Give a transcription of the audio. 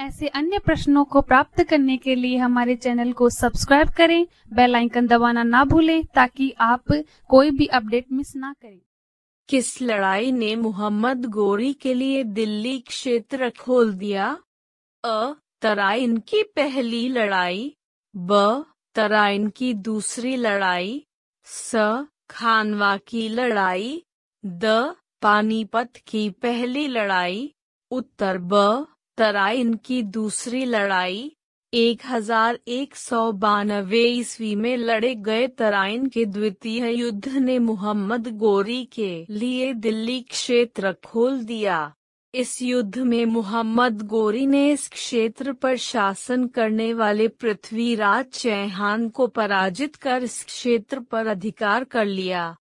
ऐसे अन्य प्रश्नों को प्राप्त करने के लिए हमारे चैनल को सब्सक्राइब करें बेल आइकन दबाना ना भूलें ताकि आप कोई भी अपडेट मिस ना करें किस लड़ाई ने मोहम्मद गोरी के लिए दिल्ली क्षेत्र खोल दिया अ तराइन की पहली लड़ाई ब तराइन की दूसरी लड़ाई स खानवा की लड़ाई द पानीपत की पहली लड़ाई उत्तर ब तराइन इनकी दूसरी लड़ाई एक हजार एक सौ बानवे ईस्वी में लड़े गए तराइन के द्वितीय युद्ध ने मुहम्मद गोरी के लिए दिल्ली क्षेत्र खोल दिया इस युद्ध में मुहम्मद गोरी ने इस क्षेत्र पर शासन करने वाले पृथ्वीराज चौहान को पराजित कर इस क्षेत्र पर अधिकार कर लिया